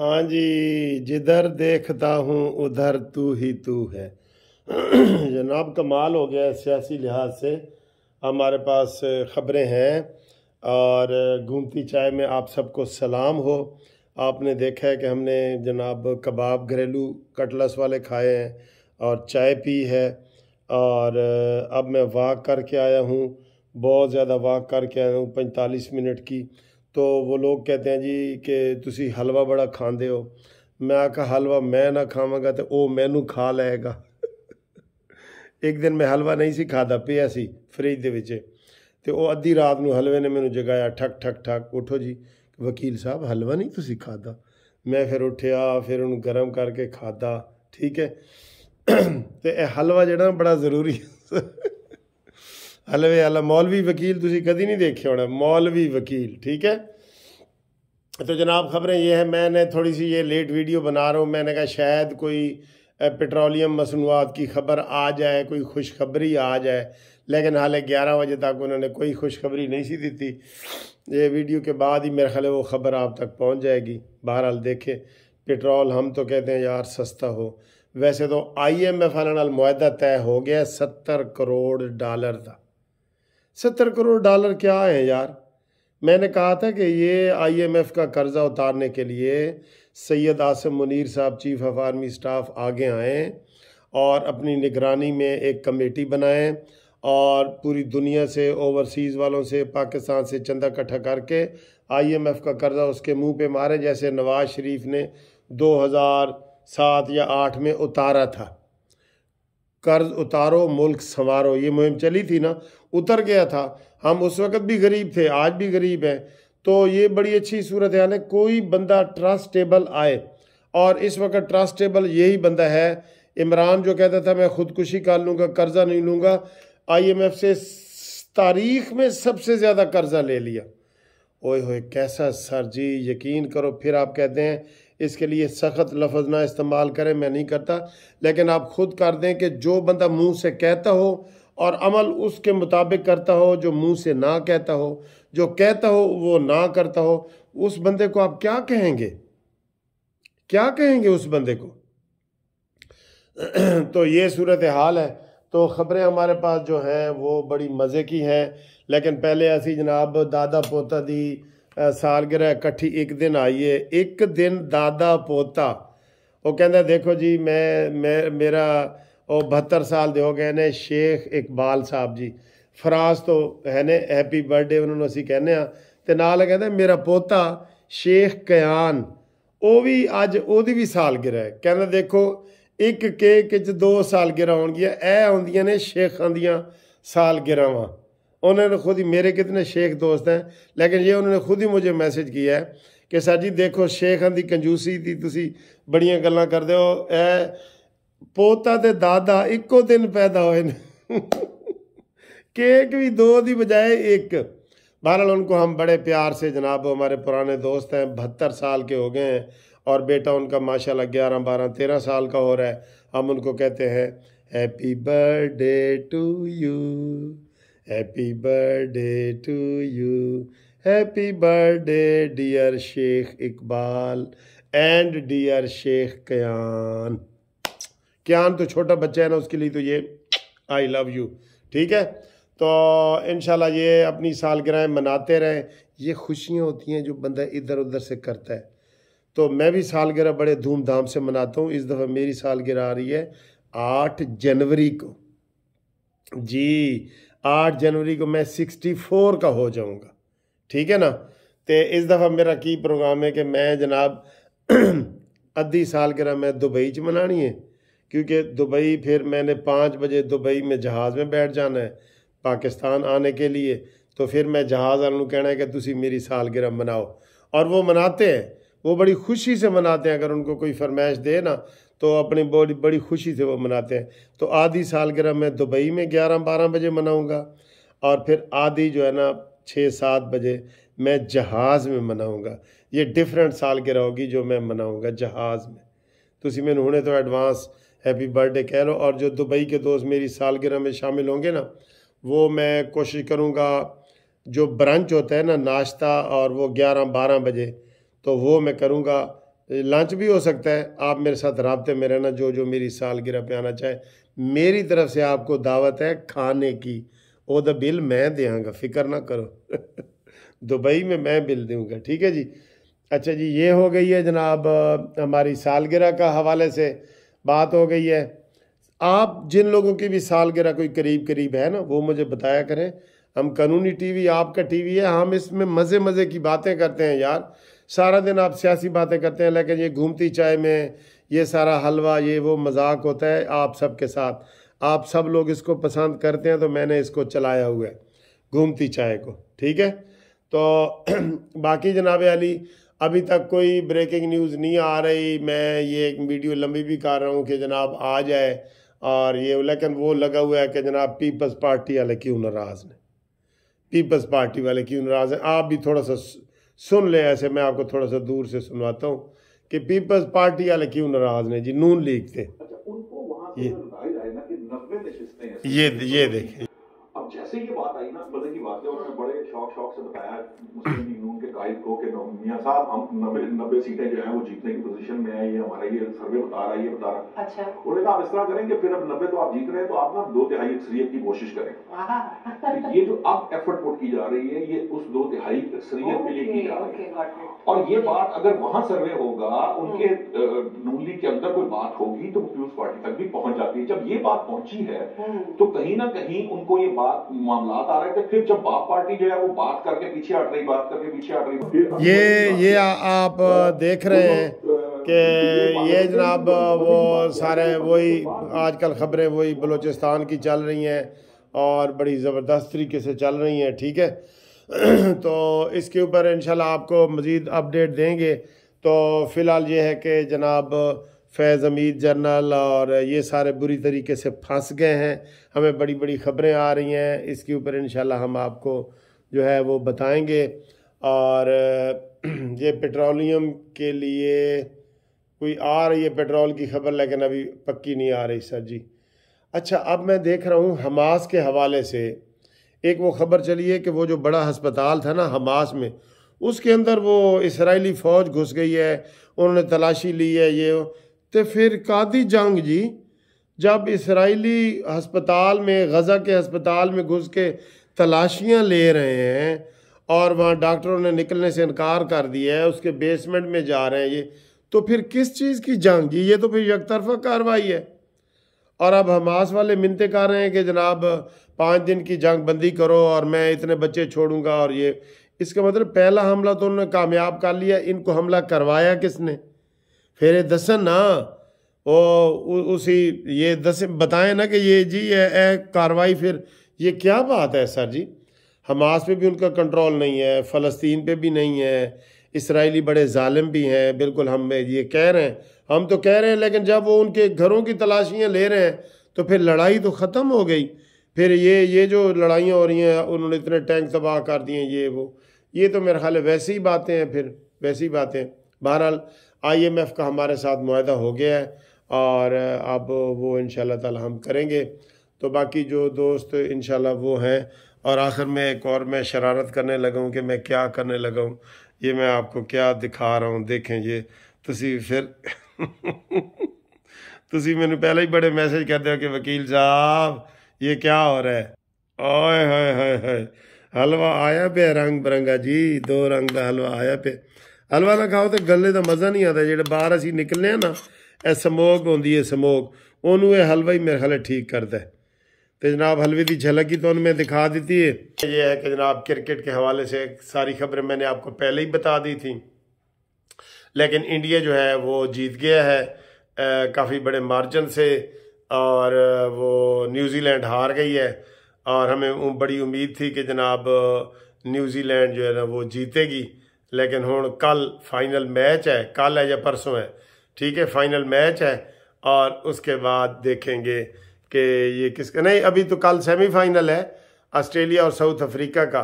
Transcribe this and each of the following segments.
हाँ जी जिधर देखता हूँ उधर तू ही तू है जनाब कमाल हो गया सियासी लिहाज से हमारे पास ख़बरें हैं और घूमती चाय में आप सबको सलाम हो आपने देखा है कि हमने जनाब कबाब घरेलू कटलस वाले खाए हैं और चाय पी है और अब मैं वाक करके आया हूँ बहुत ज़्यादा वाक करके आया हूँ पैंतालीस मिनट की ਤੋ ਉਹ ਲੋਕ ਕਹਤੇ ਆ ਜੀ ਕਿ ਤੁਸੀਂ ਹਲਵਾ ਬੜਾ ਖਾਂਦੇ ਹੋ ਮੈਂ ਆਖਾ ਹਲਵਾ ਮੈਂ ਨਾ ਖਾਵਾਂਗਾ ਤੇ ਉਹ ਮੈਨੂੰ ਖਾ ਲਏਗਾ ਇੱਕ ਦਿਨ ਮੈਂ ਹਲਵਾ ਨਹੀਂ ਸੀ ਖਾਦਾ ਪਿਆ ਸੀ ਫ੍ਰਿਜ ਦੇ ਵਿੱਚ ਤੇ ਉਹ ਅੱਧੀ ਰਾਤ ਨੂੰ ਹਲਵੇ ਨੇ ਮੈਨੂੰ ਜਗਾਇਆ ਠਕ ਠਕ ਠਕ ਉਠੋ ਜੀ ਵਕੀਲ ਸਾਹਿਬ ਹਲਵਾ ਨਹੀਂ ਤੁਸੀਂ ਖਾਦਾ ਮੈਂ ਫਿਰ ਉੱਠਿਆ ਫਿਰ ਉਹਨੂੰ ਗਰਮ ਕਰਕੇ ਖਾਦਾ ਠੀਕ ਹੈ ਤੇ ਇਹ ਹਲਵਾ ਜਿਹੜਾ ਬੜਾ ਜ਼ਰੂਰੀ ਹੈ हलवे ਵਾਲਾ मौलवी वकील ਤੁਸੀਂ कभी नहीं देखे होना मौलवी वकील ठीक है तो जनाब खबरें ये है मैंने थोड़ी सी ये लेट वीडियो बना रहा हूँ मैंने कहा शायद कोई पेट्रोलियम मसनूआत की खबर आ जाए कोई खुशखबरी आ जाए लेकिन हाल ग्यारह बजे तक उन्होंने कोई खुशखबरी नहीं सी दी थी ये वीडियो के बाद ही मेरे ख्याल वो ख़बर आप तक पहुँच जाएगी बहरहाल देखें पेट्रोल हम तो कहते हैं यार सस्ता हो वैसे तो आई एम एफ आल मुआदा तय हो गया सत्तर करोड़ डॉलर का सत्तर करोड़ डॉलर क्या है यार मैंने कहा था कि ये आईएमएफ का कर्ज़ा उतारने के लिए सैयद आसम मुनीर साहब चीफ ऑफ आर्मी स्टाफ आगे आएँ और अपनी निगरानी में एक कमेटी बनाएं और पूरी दुनिया से ओवरसीज़ वालों से पाकिस्तान से चंदा इकट्ठा करके आईएमएफ का कर्ज़ा उसके मुंह पे मारे जैसे नवाज़ शरीफ ने 2007 या 8 में उतारा था कर्ज उतारो मुल्क संवारो ये मुहिम चली थी ना उतर गया था हम उस वक्त भी गरीब थे आज भी गरीब हैं तो ये बड़ी अच्छी सूरत है कोई बंदा ट्रस्टेबल आए और इस वक्त ट्रस्टेबल यही बंदा है इमरान जो कहता था मैं खुदकुशी कर लूँगा कर्ज़ा नहीं लूँगा आईएमएफ से तारीख में सबसे ज़्यादा कर्ज़ा ले लिया ओए होए कैसा सर जी यकीन करो फिर आप कहते हैं इसके लिए सख्त लफ्ज़ ना इस्तेमाल करें मैं नहीं करता लेकिन आप खुद कर दें कि जो बंदा मुंह से कहता हो और अमल उसके मुताबिक करता हो जो मुंह से ना कहता हो जो कहता हो वो ना करता हो उस बंदे को आप क्या कहेंगे क्या कहेंगे उस बंदे को तो ये सूरत हाल है तो ख़बरें हमारे पास जो हैं वो बड़ी मज़े की हैं लेकिन पहले ऐसी जनाब दादा पोता दी ਸਾਲਗਿਰਹ ਇਕੱਠੀ ਇੱਕ ਦਿਨ ਆਈਏ ਇੱਕ ਦਿਨ ਦਾਦਾ ਪੋਤਾ ਉਹ ਕਹਿੰਦਾ ਦੇਖੋ ਜੀ ਮੈਂ ਮੇਰਾ ਉਹ 72 ਸਾਲ ਦੇ ਹੋ ਗਏ ਨੇ ਸ਼ੇਖ ਇਕਬਾਲ ਸਾਹਿਬ ਜੀ ਫਰਾਂਸ ਤੋਂ ਹੈ ਨੇ ਹੈਪੀ ਬਰਥਡੇ ਉਹਨਾਂ ਨੂੰ ਅਸੀਂ ਕਹਿੰਦੇ ਆ ਤੇ ਨਾਲ ਕਹਿੰਦਾ ਮੇਰਾ ਪੋਤਾ ਸ਼ੇਖ ਕਿਆਨ ਉਹ ਵੀ ਅੱਜ ਉਹਦੀ ਵੀ ਸਾਲਗਿਰਹ ਕਹਿੰਦਾ ਦੇਖੋ ਇੱਕ ਕੇਕ ਵਿੱਚ ਦੋ ਸਾਲਗਿਰਹ ਆਉਣਗੀਆਂ ਇਹ ਆਉਂਦੀਆਂ ਨੇ ਸ਼ੇਖਾਂ ਦੀਆਂ ਸਾਲਗਿਰਾਵਾਂ उन्होंने तो खुद ही मेरे कितने शेख दोस्त हैं लेकिन ये उन्होंने खुद ही मुझे मैसेज किया है कि सर जी देखो शेखां की कंजूसी की तुम बड़िया गल् कर दे ए पोता तो दादा इको दिन पैदा हुए केक भी दो की बजाय एक बहरहाल उनको हम बड़े प्यार से जनाब हमारे पुराने दोस्त हैं बहत्तर साल के हो गए हैं और बेटा उनका माशाल्लाह ग्यारह बारह तेरह साल का हो रहा है हम उनको कहते हैं happy birthday to you happy birthday to you happy birthday dear Sheikh Iqbal and dear Sheikh Kayan Kayan तो छोटा बच्चा है ना उसके लिए तो ये आई लव यू ठीक है तो इन ये अपनी सालगिरह मनाते रहें ये खुशियाँ होती हैं जो बंदा इधर उधर से करता है तो मैं भी सालगिरह बड़े धूमधाम से मनाता हूँ इस दफ़ा मेरी सालगिरह आ रही है आठ जनवरी को जी आठ जनवरी को मैं सिक्सटी फोर का हो जाऊँगा ठीक है ना तो इस दफ़ा मेरा की प्रोग्राम है कि मैं जनाब अद्धी साल मैं दुबई च मनानी है क्योंकि दुबई फिर मैंने पाँच बजे दुबई में जहाज़ में बैठ जाना है पाकिस्तान आने के लिए तो फिर मैं जहाज़ वालों कहना है कि तुम मेरी सालगिरह मनाओ और वो मनाते हैं वो बड़ी खुशी से मनाते हैं अगर उनको कोई फरमाइश दे ना तो अपनी बड़ी बड़ी खुशी से वो मनाते हैं तो आधी सालगिरह मैं दुबई में ग्यारह बारह बजे मनाऊँगा और फिर आधी जो है ना छः सात बजे मैं जहाज़ में मनाऊँगा ये डिफरेंट सालगिरह होगी जो मैं मनाऊँगा जहाज़ में ਤੁਸੀਂ तो मैंने उन्हें तो एडवांस हैप्पी बर्थडे कह लो और जो दुबई के दोस्त मेरी सालगिरह में शामिल होंगे ना वो मैं कोशिश करूँगा जो ब्रंच होता है ना नाश्ता और वो ग्यारह बारह बजे तो वो मैं करूँगा लंच भी हो सकता है आप मेरे साथ रबते में रहना जो जो मेरी सालगिरह पे आना चाहे मेरी तरफ से आपको दावत है खाने की द बिल मैं देंगा फिक्र ना करो दुबई में मैं बिल दूंगा ठीक है जी अच्छा जी ये हो गई है जनाब हमारी सालगिरह का हवाले से बात हो गई है आप जिन लोगों की भी सालगिरह कोई करीब करीब है ना वो मुझे बताया करें हम कानूनी टीवी आपका टीवी है हम इसमें मज़े मज़े की बातें करते हैं यार सारा दिन आप सियासी बातें करते हैं लेकिन ये घूमती चाय में ये सारा हलवा ये वो मजाक होता है आप सब के साथ आप सब लोग इसको पसंद करते हैं तो मैंने इसको चलाया हुआ है घूमती चाय को ठीक है तो बाकी जनाब अली अभी तक कोई ब्रेकिंग न्यूज़ नहीं आ रही मैं ये एक वीडियो लंबी भी कर रहा हूँ कि जनाब आ जाए और ये लेकिन वो लगा हुआ है कि जनाब पीपल्स पार्टी वाले क्यों नाराज़ ने पीपल्स पार्टी वाले क्यों नाराज़ हैं आप भी थोड़ा सा सुन ले ऐसे मैं आपको थोड़ा सा दूर से सुनवाता हूँ कि पीपल्स पार्टी वाले क्यों नाराज ने जी नून लीग थे अच्छा, ये ये ये देखें बताया मुस्लिम यूनियन के कायद को कि मियाँ साहब हम नब्बे नब्बे सीटें जो है वो जीतने की पोजीशन में है ये हमारा ये सर्वे बता रहा है ये बता रहा है अच्छा उन्होंने कहा आप इस तरह करें कि फिर अब नब्बे तो आप जीत रहे हैं तो आप ना दो तिहाई अक्सरियत की कोशिश करें तो ये जो अब एफर्ट पुट की जा रही है ये उस दो तिहाई अक्सरियत के लिए की जा रही है और ये बात अगर वहां सर्वे होगा उनके नूली के अंदर कोई बात होगी तो पीपुल्स पार्टी तक भी पहुंच जाती है जब ये बात पहुंची है तो कहीं ना कहीं उनको ये बात मामला आ रहे थे फिर जब बाप पार्टी जो है वो बात करके पीछे हट रही बात करके पीछे हट रही ये ये आप देख रहे हैं कि ये जनाब वो सारे वही आजकल खबरें वही बलूचिस्तान की चल रही हैं और बड़ी ज़बरदस्त तरीके से चल रही हैं ठीक है तो इसके ऊपर इन आपको मज़ीद अपडेट देंगे तो फ़िलहाल ये है कि जनाब फैज़ अमीद जर्नल और ये सारे बुरी तरीके से फंस गए हैं हमें बड़ी बड़ी ख़बरें आ रही हैं इसके ऊपर इन हम आपको जो है वो बताएंगे और ये पेट्रोलियम के लिए कोई आ रही है पेट्रोल की खबर लेकिन अभी पक्की नहीं आ रही सर जी अच्छा अब मैं देख रहा हूँ हमास के हवाले से एक वो ख़बर चली है कि वो जो बड़ा हस्पताल था ना हमास में उसके अंदर वो इसराइली फ़ौज घुस गई है उन्होंने तलाशी ली है ये तो फिर कादी जंग जी जब इसराइली हस्पताल में गज़ा के हस्पताल में घुस के तलाशियाँ ले रहे हैं और वहाँ डॉक्टरों ने निकलने से इनकार कर दिया है उसके बेसमेंट में जा रहे हैं ये तो फिर किस चीज़ की जंग ये तो फिर तरफा कार्रवाई है और अब हमास वाले मिनते कर रहे हैं कि जनाब पाँच दिन की जंग बंदी करो और मैं इतने बच्चे छोड़ूंगा और ये इसका मतलब पहला हमला तो उन्होंने कामयाब कर लिया इनको हमला करवाया किसने फिर दसन ना वो उसी ये दस बताएं ना कि ये जी ए कार्रवाई फिर ये क्या बात है सर जी हमास पे भी उनका कंट्रोल नहीं है फ़लस्तीन पे भी नहीं है इसराइली बड़े ालिम भी हैं बिल्कुल हम ये कह रहे हैं हम तो कह रहे हैं लेकिन जब वो उनके घरों की तलाशियाँ ले रहे हैं तो फिर लड़ाई तो ख़त्म हो गई फिर ये ये जो लड़ाइयाँ हो रही हैं उन्होंने इतने टैंक तबाह कर दिए ये वो ये तो मेरा ख्याल वैसे वैसी ही बातें हैं फिर वैसी बातें बहरहाल आई एम एफ़ का हमारे साथ माहा हो गया है और अब वो इन ताला हम करेंगे तो बाकी जो दोस्त इन वो हैं और आखिर में एक और मैं शरारत करने लगाऊँ कि मैं क्या करने लगाऊँ ये मैं आपको क्या दिखा रहा हूँ देखें ये तुम तो फिर ਤੁਸੀਂ ਮੈਨੂੰ ਪਹਿਲਾਂ ਹੀ ਬੜੇ ਮੈਸੇਜ ਕਰਦੇ ਹੋ ਕਿ ਵਕੀਲ ਸਾਹਿਬ ਇਹ ਕੀ ਹੋ ਰਿਹਾ ਹੈ ਓਏ ਹੋਏ ਹੋਏ ਹੋਏ ਹਲਵਾ ਆਇਆ ਪਿਆ ਰੰਗ ਬਰੰਗਾ ਜੀ ਦੋ ਰੰਗ ਦਾ ਹਲਵਾ ਆਇਆ ਪਿਆ ਹਲਵਾ ਨਾ ਖਾਓ ਤੇ ਗੱਲੇ ਦਾ ਮਜ਼ਾ ਨਹੀਂ ਆਉਂਦਾ ਜਿਹੜਾ ਬਾਹਰ ਅਸੀਂ ਨਿਕਲਨੇ ਆ ਨਾ ਇਹ ਸਮੋਗ ਹੁੰਦੀ ਹੈ ਸਮੋਗ ਉਹਨੂੰ ਇਹ ਹਲਵਾ ਹੀ ਮੇਰੇ ਖਿਆਲ ਠੀਕ ਕਰਦਾ ਹੈ तो जनाब हलवे की झलक ही तो उनमें दिखा देती है ये है कि जनाब क्रिकेट के हवाले से सारी खबरें मैंने आपको पहले ही बता दी थी लेकिन इंडिया जो है वो जीत गया है काफ़ी बड़े मार्जिन से और वो न्यूजीलैंड हार गई है और हमें बड़ी उम्मीद थी कि जनाब न्यूजीलैंड जो है ना वो जीतेगी लेकिन हूँ कल फाइनल मैच है कल है या परसों है ठीक है फाइनल मैच है और उसके बाद देखेंगे कि ये किसका नहीं अभी तो कल सेमीफाइनल है ऑस्ट्रेलिया और साउथ अफ्रीका का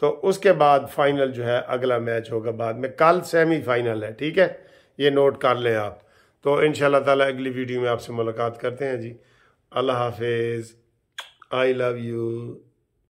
तो उसके बाद फाइनल जो है अगला मैच होगा बाद में कल सेमीफाइनल है ठीक है ये नोट कर लें आप तो इन ताला अगली वीडियो में आपसे मुलाकात करते हैं जी अल्लाह हाफिज़ आई लव यू